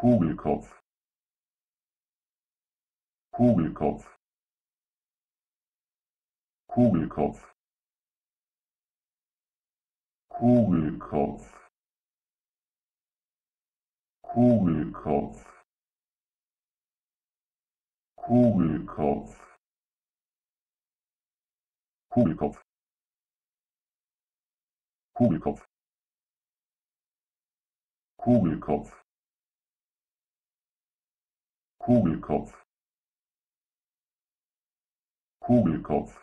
kugelkopf Kugelkopf Kugelkopf Kugelkopf Kugelkopf Kugelkopf Kugelkopf Kugelkopf Kugelkopf Kugelkopf